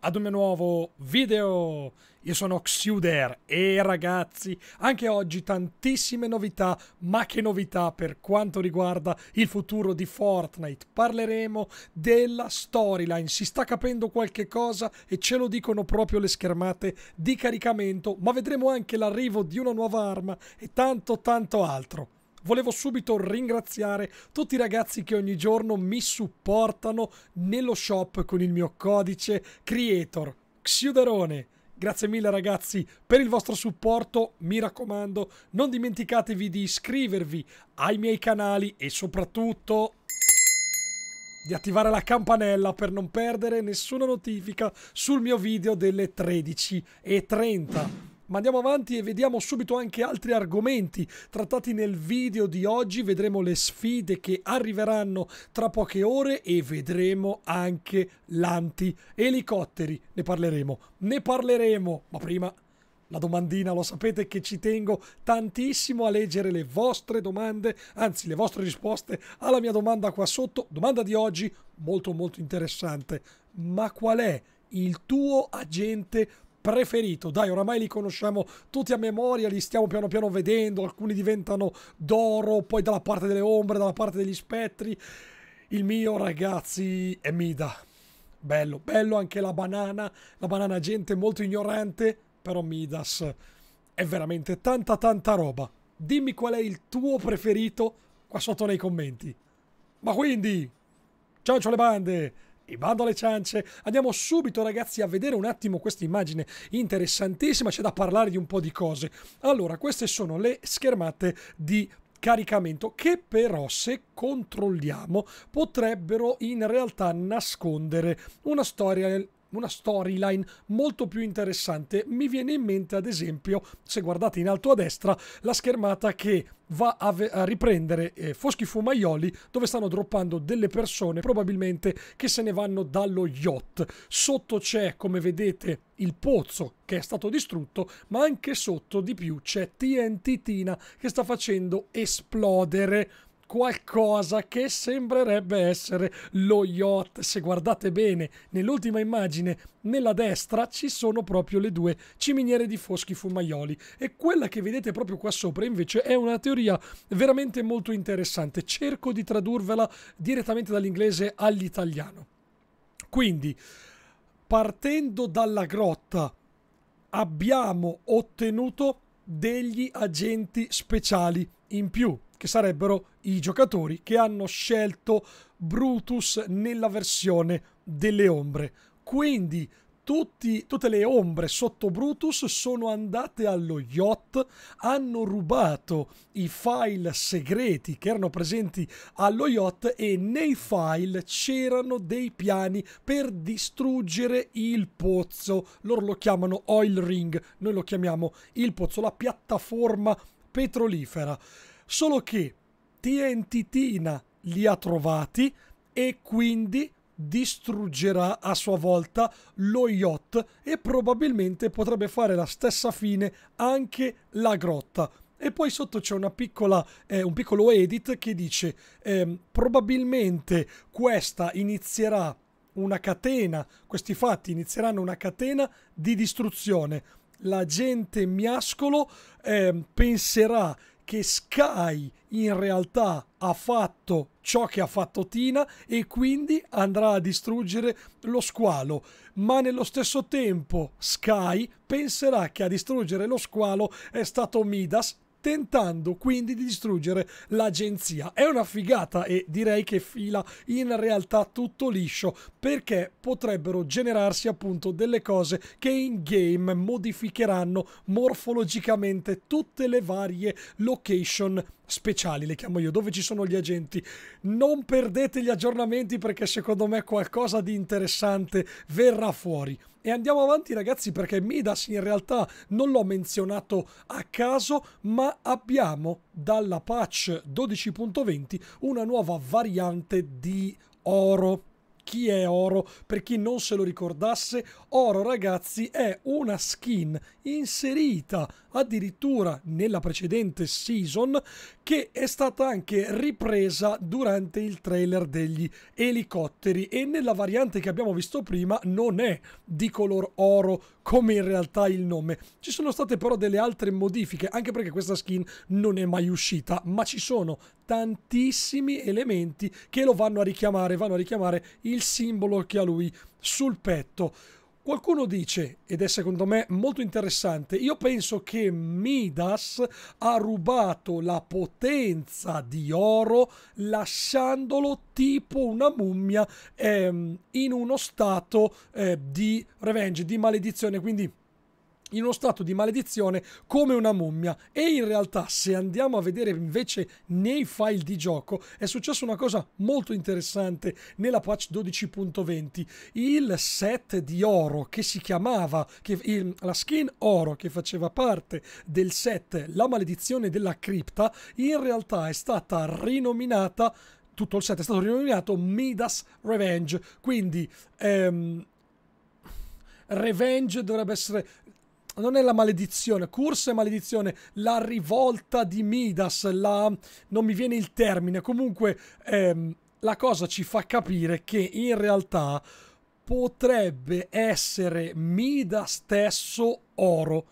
ad un mio nuovo video. Io sono Xuder e ragazzi, anche oggi tantissime novità, ma che novità per quanto riguarda il futuro di Fortnite. Parleremo della storyline, si sta capendo qualche cosa e ce lo dicono proprio le schermate di caricamento, ma vedremo anche l'arrivo di una nuova arma e tanto tanto altro. Volevo subito ringraziare tutti i ragazzi che ogni giorno mi supportano nello shop con il mio codice Creator Xiuderone. Grazie mille ragazzi per il vostro supporto, mi raccomando non dimenticatevi di iscrivervi ai miei canali e soprattutto di attivare la campanella per non perdere nessuna notifica sul mio video delle 13.30. Ma andiamo avanti e vediamo subito anche altri argomenti trattati nel video di oggi. Vedremo le sfide che arriveranno tra poche ore e vedremo anche l'anti-elicotteri. Ne parleremo, ne parleremo, ma prima... La domandina, lo sapete che ci tengo tantissimo a leggere le vostre domande, anzi le vostre risposte alla mia domanda qua sotto. Domanda di oggi molto molto interessante. Ma qual è il tuo agente preferito. Dai, oramai li conosciamo tutti a memoria, li stiamo piano piano vedendo, alcuni diventano d'oro, poi dalla parte delle ombre, dalla parte degli spettri. Il mio, ragazzi, è Mida. Bello, bello anche la banana, la banana gente molto ignorante, però Midas è veramente tanta tanta roba. Dimmi qual è il tuo preferito qua sotto nei commenti. Ma quindi, ciancio le bande! E bando alle ciance. Andiamo subito ragazzi a vedere un attimo questa immagine interessantissima, c'è da parlare di un po' di cose. Allora, queste sono le schermate di caricamento che però se controlliamo potrebbero in realtà nascondere una storia una storyline molto più interessante. Mi viene in mente, ad esempio, se guardate in alto a destra, la schermata che va a, a riprendere eh, Foschi Fumaioli dove stanno droppando delle persone probabilmente che se ne vanno dallo yacht. Sotto c'è, come vedete, il pozzo che è stato distrutto, ma anche sotto di più c'è TNT Tina che sta facendo esplodere qualcosa che sembrerebbe essere lo yacht. Se guardate bene, nell'ultima immagine, nella destra, ci sono proprio le due ciminiere di foschi fumaioli. E quella che vedete proprio qua sopra, invece, è una teoria veramente molto interessante. Cerco di tradurvela direttamente dall'inglese all'italiano. Quindi, partendo dalla grotta, abbiamo ottenuto degli agenti speciali in più, che sarebbero i giocatori che hanno scelto Brutus nella versione delle ombre. Quindi tutti, tutte le ombre sotto Brutus sono andate allo yacht, hanno rubato i file segreti che erano presenti allo yacht e nei file c'erano dei piani per distruggere il pozzo. Loro lo chiamano oil ring, noi lo chiamiamo il pozzo, la piattaforma petrolifera. Solo che TNT Tina li ha trovati e quindi distruggerà a sua volta lo yacht e probabilmente potrebbe fare la stessa fine anche la grotta. E poi sotto c'è eh, un piccolo edit che dice eh, probabilmente questa inizierà una catena, questi fatti inizieranno una catena di distruzione. La gente miascolo eh, penserà che Sky in realtà ha fatto ciò che ha fatto Tina e quindi andrà a distruggere lo squalo, ma nello stesso tempo Sky penserà che a distruggere lo squalo è stato Midas tentando quindi di distruggere l'agenzia. È una figata e direi che fila in realtà tutto liscio perché potrebbero generarsi appunto delle cose che in game modificheranno morfologicamente tutte le varie location speciali, le chiamo io, dove ci sono gli agenti. Non perdete gli aggiornamenti perché secondo me qualcosa di interessante verrà fuori. E andiamo avanti ragazzi perché Midas in realtà non l'ho menzionato a caso, ma abbiamo dalla patch 12.20 una nuova variante di oro chi è Oro? Per chi non se lo ricordasse, Oro ragazzi è una skin inserita addirittura nella precedente season che è stata anche ripresa durante il trailer degli elicotteri e nella variante che abbiamo visto prima non è di color oro come in realtà il nome. Ci sono state però delle altre modifiche anche perché questa skin non è mai uscita ma ci sono tantissimi elementi che lo vanno a richiamare, vanno a richiamare il simbolo che ha lui sul petto. Qualcuno dice, ed è secondo me molto interessante, io penso che Midas ha rubato la potenza di oro lasciandolo tipo una mummia ehm, in uno stato eh, di revenge, di maledizione, quindi in uno stato di maledizione come una mummia e in realtà se andiamo a vedere invece nei file di gioco è successa una cosa molto interessante nella patch 12.20 il set di oro che si chiamava che il, la skin oro che faceva parte del set la maledizione della cripta in realtà è stata rinominata tutto il set è stato rinominato Midas Revenge quindi ehm, Revenge dovrebbe essere non è la maledizione, Curse e maledizione, la rivolta di Midas, la... non mi viene il termine, comunque ehm, la cosa ci fa capire che in realtà potrebbe essere Midas stesso oro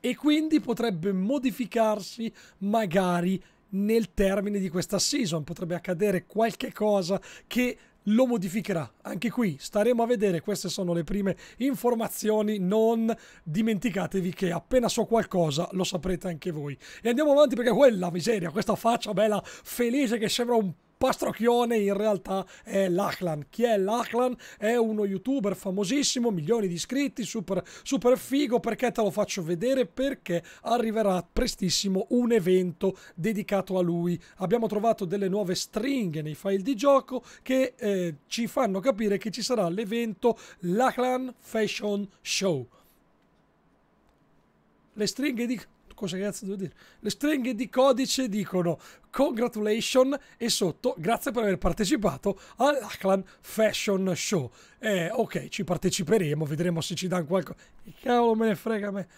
e quindi potrebbe modificarsi magari nel termine di questa season, potrebbe accadere qualche cosa che lo modificherà. Anche qui staremo a vedere, queste sono le prime informazioni, non dimenticatevi che appena so qualcosa lo saprete anche voi. E andiamo avanti perché quella miseria, questa faccia bella felice che sembra un Pastrocchione in realtà è Lachlan. Chi è Lachlan? È uno youtuber famosissimo, milioni di iscritti, super, super figo. Perché te lo faccio vedere? Perché arriverà prestissimo un evento dedicato a lui. Abbiamo trovato delle nuove stringhe nei file di gioco che eh, ci fanno capire che ci sarà l'evento Lachlan Fashion Show. Le stringhe di cosa cazzo devo dire? Le stringhe di codice dicono congratulations e sotto grazie per aver partecipato all'Aclan Fashion Show. Eh, ok, ci parteciperemo, vedremo se ci danno qualcosa. Che cavolo me ne frega a me.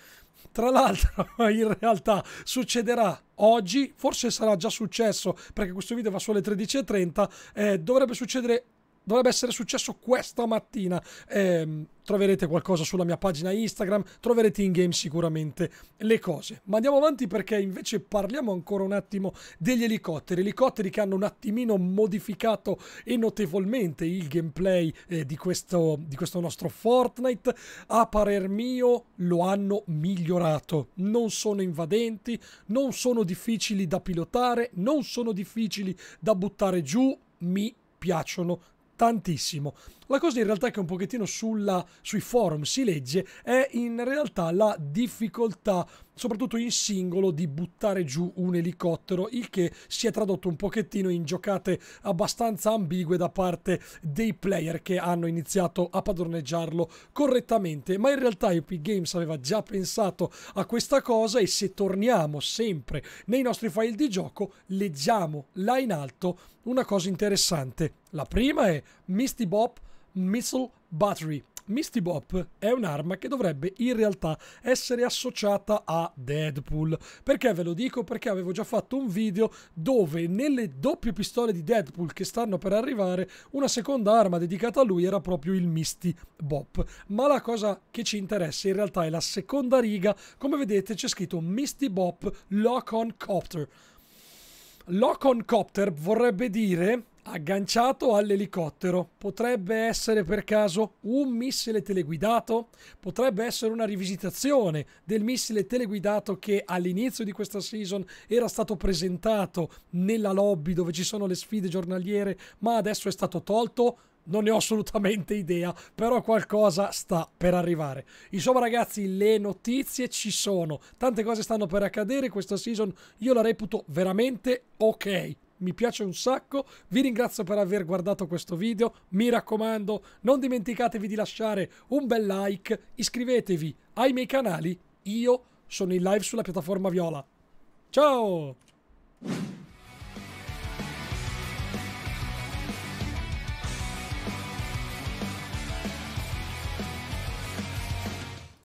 Tra l'altro, in realtà succederà oggi, forse sarà già successo perché questo video va solo alle 13.30, eh, dovrebbe succedere dovrebbe essere successo questa mattina. Eh, troverete qualcosa sulla mia pagina Instagram, troverete in game sicuramente le cose. Ma andiamo avanti perché invece parliamo ancora un attimo degli elicotteri, elicotteri che hanno un attimino modificato e notevolmente il gameplay eh, di, questo, di questo nostro Fortnite. A parer mio lo hanno migliorato, non sono invadenti, non sono difficili da pilotare, non sono difficili da buttare giù, mi piacciono tantissimo. La cosa in realtà che un pochettino sulla, sui forum si legge è in realtà la difficoltà, soprattutto in singolo, di buttare giù un elicottero, il che si è tradotto un pochettino in giocate abbastanza ambigue da parte dei player che hanno iniziato a padroneggiarlo correttamente, ma in realtà Epic Games aveva già pensato a questa cosa e se torniamo sempre nei nostri file di gioco leggiamo là in alto una cosa interessante. La prima è Misty Bop Missile Battery. Misty Bop è un'arma che dovrebbe in realtà essere associata a Deadpool. Perché ve lo dico? Perché avevo già fatto un video dove nelle doppie pistole di Deadpool che stanno per arrivare, una seconda arma dedicata a lui era proprio il Misty Bop. Ma la cosa che ci interessa in realtà è la seconda riga. Come vedete c'è scritto Misty Bop Lock on Copter. Lock on Copter vorrebbe dire agganciato all'elicottero. Potrebbe essere per caso un missile teleguidato? Potrebbe essere una rivisitazione del missile teleguidato che all'inizio di questa season era stato presentato nella lobby dove ci sono le sfide giornaliere, ma adesso è stato tolto? Non ne ho assolutamente idea, però qualcosa sta per arrivare. Insomma ragazzi, le notizie ci sono, tante cose stanno per accadere, questa season io la reputo veramente ok mi piace un sacco, vi ringrazio per aver guardato questo video, mi raccomando non dimenticatevi di lasciare un bel like, iscrivetevi ai miei canali, io sono in live sulla piattaforma Viola. Ciao!